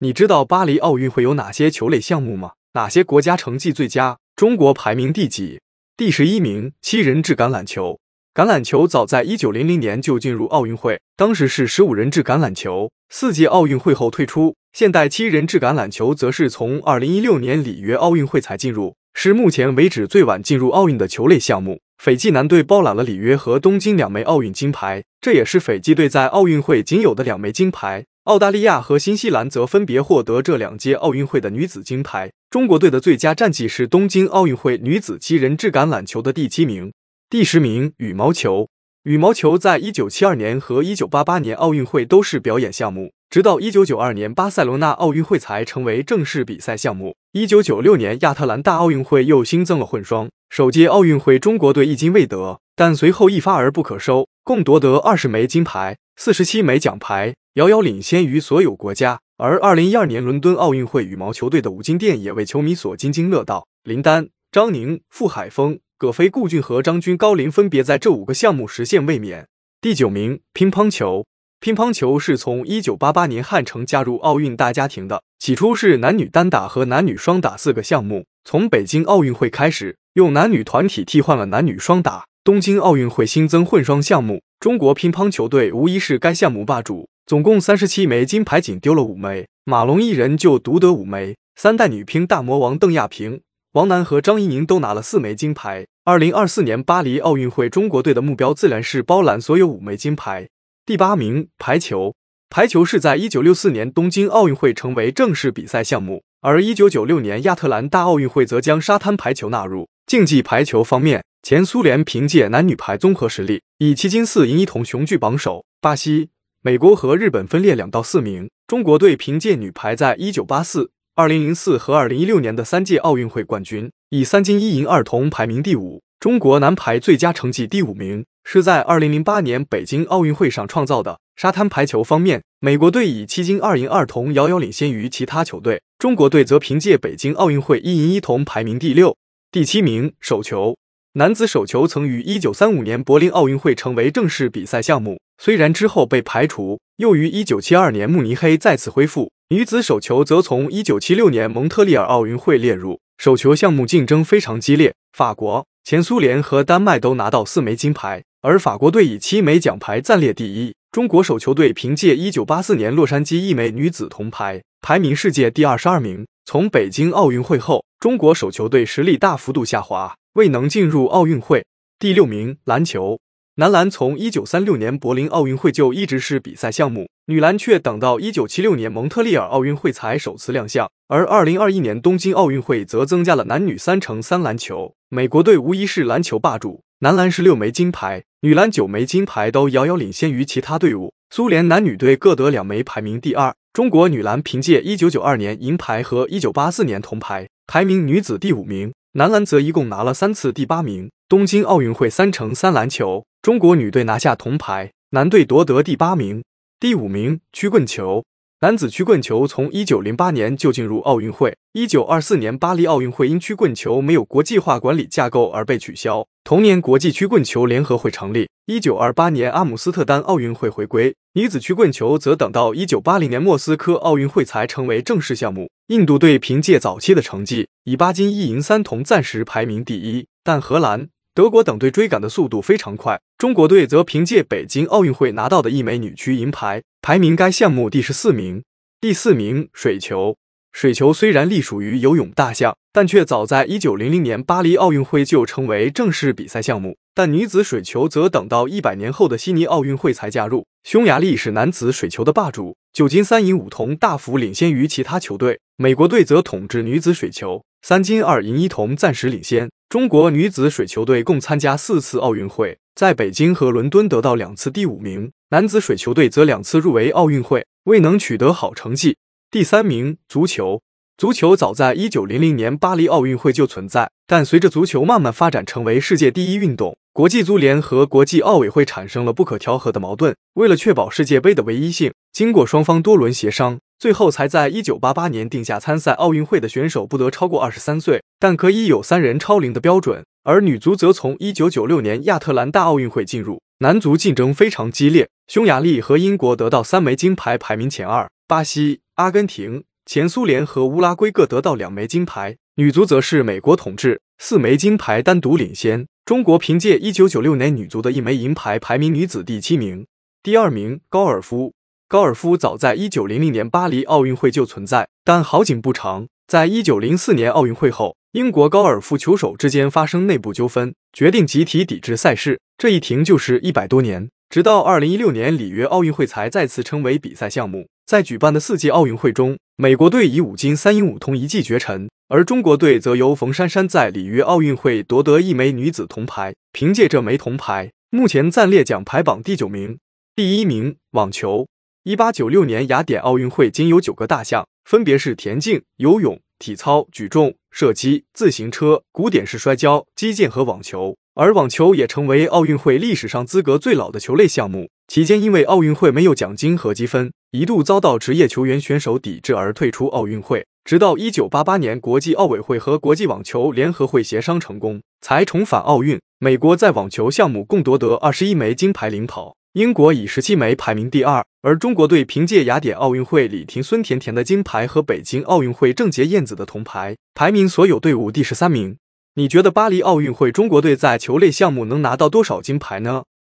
你知道巴黎奥运会有哪些球类项目吗？哪些国家成绩最佳？中国排名第几？第十一名，七人制橄榄球。橄榄球早在一九零零年就进入奥运会，当时是十五人制橄榄球，四届奥运会后退出。现代七人制橄榄球则是从二零一六年里约奥运会才进入，是目前为止最晚进入奥运的球类项目。斐济男队包揽了里约和东京两枚奥运金牌，这也是斐济队在奥运会仅有的两枚金牌。澳大利亚和新西兰则分别获得这两届奥运会的女子金牌。中国队的最佳战绩是东京奥运会女子七人制橄榄球的第七名、第十名。羽毛球，羽毛球在一九七二年和一九八八年奥运会都是表演项目，直到一九九二年巴塞罗那奥运会才成为正式比赛项目。一九九六年亚特兰大奥运会又新增了混双。首届奥运会中国队一金未得，但随后一发而不可收，共夺得二十枚金牌、四十七枚奖牌。遥遥领先于所有国家。而二零一二年伦敦奥运会羽毛球队的五金店也为球迷所津津乐道。林丹、张宁、傅海峰、葛飞、顾俊和张军、高林分别在这五个项目实现卫冕。第九名，乒乓球。乒乓球是从一九八八年汉城加入奥运大家庭的，起初是男女单打和男女双打四个项目。从北京奥运会开始，用男女团体替换了男女双打。东京奥运会新增混双项目，中国乒乓球队无疑是该项目霸主。总共三十七枚金牌，仅丢了五枚，马龙一人就独得五枚。三代女乒大魔王邓亚萍、王楠和张怡宁都拿了四枚金牌。二零二四年巴黎奥运会，中国队的目标自然是包揽所有五枚金牌。第八名，排球。排球是在一九六四年东京奥运会成为正式比赛项目，而一九九六年亚特兰大奥运会则将沙滩排球纳入。竞技排球方面，前苏联凭借男女排综合实力，以七金四银一铜雄踞榜首。巴西。美国和日本分列两到四名。中国队凭借女排在1984、2004和2016年的三届奥运会冠军，以三金一银二铜排名第五。中国男排最佳成绩第五名是在2008年北京奥运会上创造的。沙滩排球方面，美国队以七金二银二铜遥遥领先于其他球队。中国队则凭借北京奥运会一银一铜排名第六、第七名。手球男子手球曾于1935年柏林奥运会成为正式比赛项目。虽然之后被排除，又于一九七二年慕尼黑再次恢复。女子手球则从一九七六年蒙特利尔奥运会列入。手球项目竞争非常激烈，法国、前苏联和丹麦都拿到四枚金牌，而法国队以七枚奖牌暂列第一。中国手球队凭借一九八四年洛杉矶一枚女子铜牌，排名世界第二十二名。从北京奥运会后，中国手球队实力大幅度下滑，未能进入奥运会第六名。篮球。男篮从一九三六年柏林奥运会就一直是比赛项目，女篮却等到一九七六年蒙特利尔奥运会才首次亮相。而二零二一年东京奥运会则增加了男女三乘三篮球。美国队无疑是篮球霸主，男篮十六枚金牌，女篮九枚金牌，都遥遥领先于其他队伍。苏联男女队各得两枚，排名第二。中国女篮凭借一九九二年银牌和一九八四年铜牌，排名女子第五名。男篮则一共拿了三次第八名。东京奥运会三乘三篮球，中国女队拿下铜牌，男队夺得第八名。第五名，曲棍球，男子曲棍球从一九零八年就进入奥运会。一九二四年巴黎奥运会因曲棍球没有国际化管理架构而被取消，同年国际曲棍球联合会成立。一九二八年阿姆斯特丹奥运会回归，女子曲棍球则等到一九八零年莫斯科奥运会才成为正式项目。印度队凭借早期的成绩，以八金一银三铜暂时排名第一，但荷兰。德国等队追赶的速度非常快，中国队则凭借北京奥运会拿到的一枚女区银牌，排名该项目第十四名。第四名，水球。水球虽然隶属于游泳大项，但却早在一九零零年巴黎奥运会就成为正式比赛项目，但女子水球则等到一百年后的悉尼奥运会才加入。匈牙利是男子水球的霸主，九金三银五铜，大幅领先于其他球队。美国队则统治女子水球，三金二银一铜，暂时领先。中国女子水球队共参加四次奥运会，在北京和伦敦得到两次第五名。男子水球队则两次入围奥运会，未能取得好成绩。第三名，足球。足球早在一九零零年巴黎奥运会就存在，但随着足球慢慢发展成为世界第一运动，国际足联和国际奥委会产生了不可调和的矛盾。为了确保世界杯的唯一性，经过双方多轮协商。最后才在1988年定下参赛奥运会的选手不得超过23岁，但可以有三人超龄的标准。而女足则从1996年亚特兰大奥运会进入。男足竞争非常激烈，匈牙利和英国得到三枚金牌，排名前二；巴西、阿根廷、前苏联和乌拉圭各得到两枚金牌。女足则是美国统治，四枚金牌单独领先。中国凭借1996年女足的一枚银牌，排名女子第七名。第二名高尔夫。高尔夫早在一九零零年巴黎奥运会就存在，但好景不长，在一九零四年奥运会后，英国高尔夫球手之间发生内部纠纷，决定集体抵制赛事，这一停就是一百多年，直到二零一六年里约奥运会才再次称为比赛项目。在举办的四届奥运会中，美国队以五金三银五铜一骑绝尘，而中国队则由冯珊珊在里约奥运会夺得一枚女子铜牌，凭借这枚铜牌，目前暂列奖牌榜第九名。第一名网球。一八九六年雅典奥运会仅有九个大项，分别是田径、游泳、体操、举重、射击、自行车、古典式摔跤、击剑和网球。而网球也成为奥运会历史上资格最老的球类项目。期间，因为奥运会没有奖金和积分，一度遭到职业球员选手抵制而退出奥运会。直到一九八八年，国际奥委会和国际网球联合会协商成功，才重返奥运。美国在网球项目共夺得二十一枚金牌，领跑。英国以十七枚排名第二，而中国队凭借雅典奥运会李婷、孙甜甜的金牌和北京奥运会郑洁、燕子的铜牌，排名所有队伍第十三名。你觉得巴黎奥运会中国队在球类项目能拿到多少金牌呢？